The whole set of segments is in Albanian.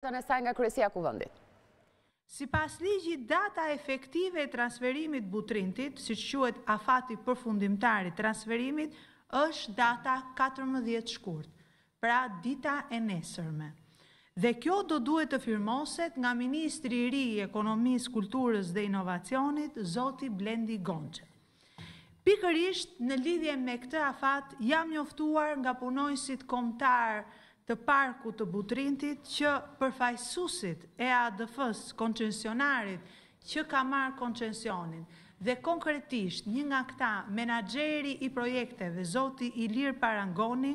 Dhe në nga kërësia kuvëndit. Si pas ligji data efektive e transferimit butrintit, si që quet afati përfundimtari transferimit, është data 14 shkurt, pra dita e nesërme. Dhe kjo do duhet të firmoset nga Ministri i Ri Ekonomisë, Kulturës dhe Inovacionit, Zoti Blendi Gonqe. Pikërisht, në lidhje me këtë afat, jam njoftuar nga punojësit komtarë të parku të butrintit që përfajsusit e a dëfës koncensionarit që ka marë koncensionin dhe konkretisht një nga këta menageri i projekteve Zoti Ilir Parangoni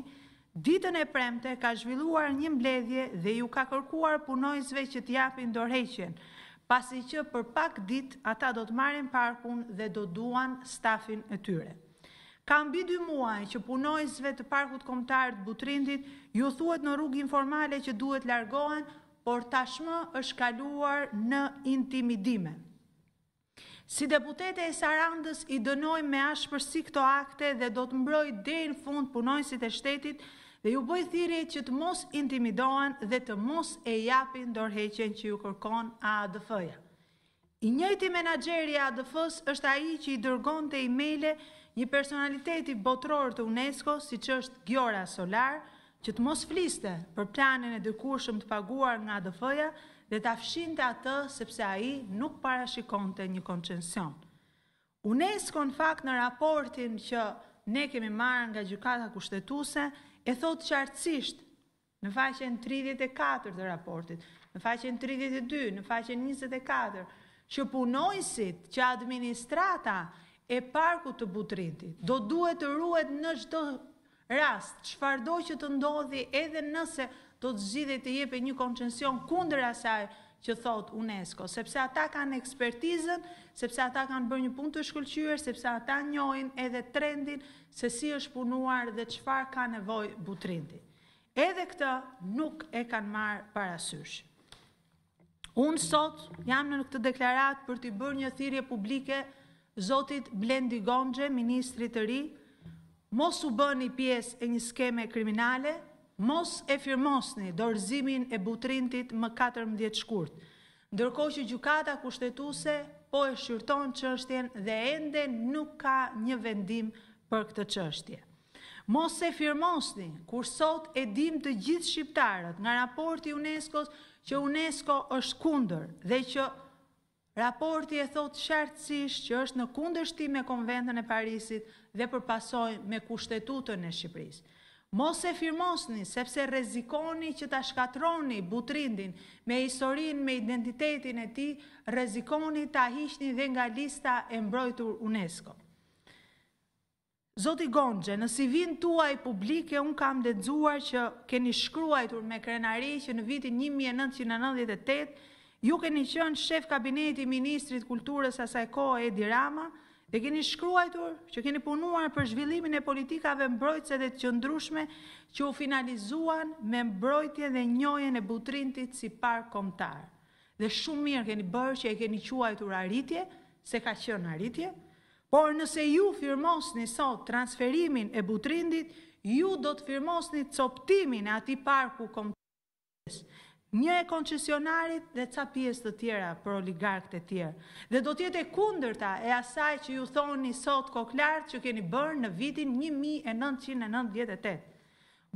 ditën e premte ka zhvilluar një mbledhje dhe ju ka kërkuar punojzve që t'japin dorheqen pasi që për pak dit ata do të parkun dhe do duan stafin e tyret. Ka mbi dy muaj që punojësve të parkut komtarët butrindit, ju thuet në rrugë informale që duhet largohen, por tashmë është kaluar në intimidime. Si deputete e Sarandës i dënoj me ashë për si këto akte dhe do të mbroj dhejnë në fund punojësit e shtetit dhe ju bëjë thiri që të mos intimidohen dhe të mos e japin dorheqen që ju kërkon a dëfëja. I njëti menageri a ADF-s është aji që i dërgon të e-maile një personaliteti botror të UNESCO, si që është Gjora Solar, që të mos fliste për planin e dërkushëm të paguar nga ADF-ja dhe të afshin të atë sepse aji nuk parashikon të një koncension. UNESCO në fakt në raportin që ne kemi marrë nga gjykata kushtetuse, e thotë qartësisht në faqen 34 të raportit, në faqen 32, në faqen 24, që punojësit që administrata e parku të butritit do duhet të ruhet në çdo rast, që fardoj që të ndodhi edhe nëse do të zgjidhet të jepë një koncesion kundër asaj që thot UNESCO, sepse ata kanë ekspertizën, sepse ata kanë bërë një punë të shkëlqyer, sepse ata njohin edhe trendin se si është punuar dhe çfarë ka nevojë Butrinti. Edhe këtë nuk e kanë marë parasysh. Unë sot jam në këtë deklarat për të bërë një thirje publike Zotit Blendi Gonxe, ministri të ri, mos u bëni pjesë e një skeme kriminale, mos e firmosni dorëzimin e butrintit më 14 shkurt. Ndërkohë që gjykata kushtetuese po e shqyrton çështjen dhe ende nuk ka një vendim për këtë çështje. Mos e firmosni, kur sot e dim të gjithë shqiptarët nga raporti UNESCO-s që UNESCO është kundër dhe që raporti e thot shartësisht që është në kundërshtim me konventën e Parisit dhe përpasoj me kushtetutën e Shqipërisë. Mos e firmosni, sepse rezikoni që ta shkatroni butrindin me isorin me identitetin e ti, rezikoni ta hishni dhe nga lista e mbrojtur UNESCO-s. Zoti Gonxhe, në CV-n tuaj publike un kam lexuar që keni shkruar me krenari që në vitin 1998 ju keni qenë shef kabineti i ministrit të kulturës asaj kohe Edi Rama dhe keni shkruar që keni punuar për zhvillimin e politikave mbrojtëse dhe të qëndrueshme që u finalizuan me mbrojtjen dhe njohjen e Butrintit si park kombëtar. Dhe shumë mirë keni bërë që e keni quajtur arritje, se ka qenë arritje, por nëse ju firmosni sot transferimin e butrindit, ju do të firmosni coptimin e ati parku komtës, një e koncesionarit dhe ca pjesë të tjera për oligarkët e tjerë. Dhe do tjetë e kundërta e asaj që ju thoni sot koklartë që keni bërë në vitin 1998.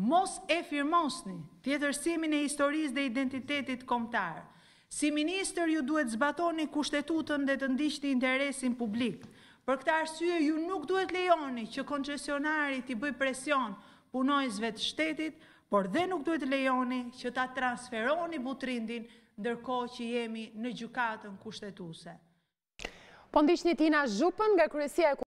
Mos e firmosni tjetërsimin e historisë dhe identitetit komtarë. Si minister ju duhet zbatoni kushtetutën dhe të ndishti interesin publikë, Për këtë arsye ju nuk duhet lejoni që koncesionari t'i bëj presion punojësve të shtetit, por dhe nuk duhet lejoni që ta transferoni butrindin ndërko që jemi në gjukatën kushtetuse. Po një tina zhupën nga kërësia e kërësia.